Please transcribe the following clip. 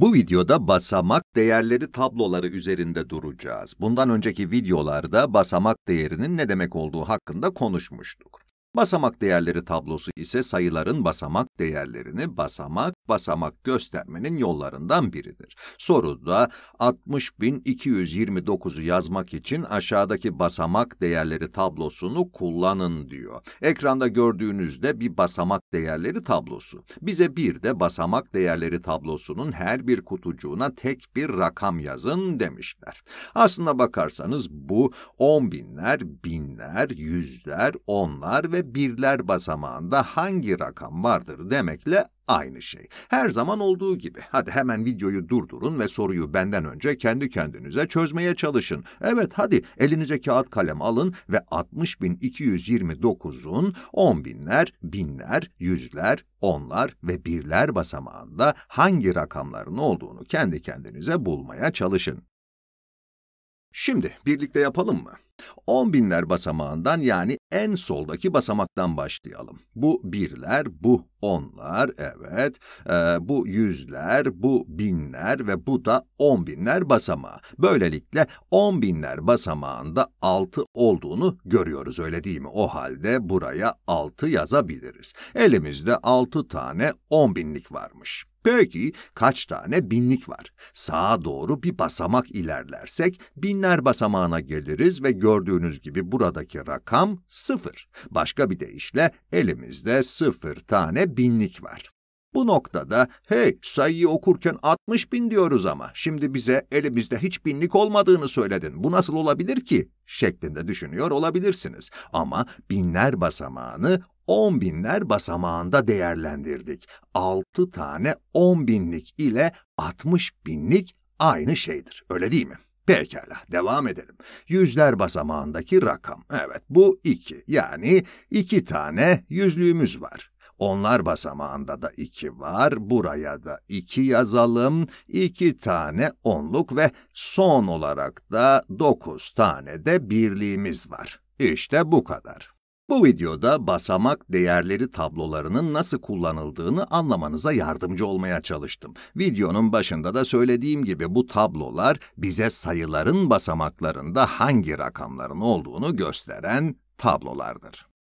Bu videoda basamak değerleri tabloları üzerinde duracağız. Bundan önceki videolarda basamak değerinin ne demek olduğu hakkında konuşmuştuk. Basamak değerleri tablosu ise sayıların basamak değerlerini basamak basamak göstermenin yollarından biridir. Soruda 60.229'u yazmak için aşağıdaki basamak değerleri tablosunu kullanın diyor. Ekranda gördüğünüzde bir basamak değerleri tablosu. Bize bir de basamak değerleri tablosunun her bir kutucuğuna tek bir rakam yazın demişler. Aslına bakarsanız bu on binler, binler, yüzler, onlar ve birler basamağında hangi rakam vardır demekle aynı şey. Her zaman olduğu gibi. Hadi hemen videoyu durdurun ve soruyu benden önce kendi kendinize çözmeye çalışın. Evet hadi elinize kağıt kalem alın ve 60.229'un 10 binler, binler, yüzler, onlar ve birler basamağında hangi rakamların olduğunu kendi kendinize bulmaya çalışın. Şimdi birlikte yapalım mı? 10 binler basamağından yani en soldaki basamaktan başlayalım. Bu birler, bu onlar, evet, e, bu yüzler, bu binler ve bu da 10 binler basamağı. Böylelikle 10 binler basamağında 6 olduğunu görüyoruz öyle değil mi? O halde buraya 6 yazabiliriz. Elimizde 6 tane 10 binlik varmış. Peki kaç tane binlik var? Sağa doğru bir basamak ilerlersek binler basamağına geliriz ve gördüğünüz gibi buradaki rakam sıfır. Başka bir deyişle elimizde sıfır tane binlik var. Bu noktada hey sayıyı okurken 60 bin diyoruz ama şimdi bize elimizde hiç binlik olmadığını söyledin bu nasıl olabilir ki şeklinde düşünüyor olabilirsiniz. Ama binler basamağını 10 binler basamağında değerlendirdik. 6 tane 10 binlik ile 60 binlik aynı şeydir. Öyle değil mi? Pekala, devam edelim. Yüzler basamağındaki rakam. Evet, bu 2. Yani 2 tane yüzlüğümüz var. Onlar basamağında da 2 var. Buraya da 2 yazalım. 2 tane onluk ve son olarak da 9 tane de birliğimiz var. İşte bu kadar. Bu videoda basamak değerleri tablolarının nasıl kullanıldığını anlamanıza yardımcı olmaya çalıştım. Videonun başında da söylediğim gibi bu tablolar bize sayıların basamaklarında hangi rakamların olduğunu gösteren tablolardır.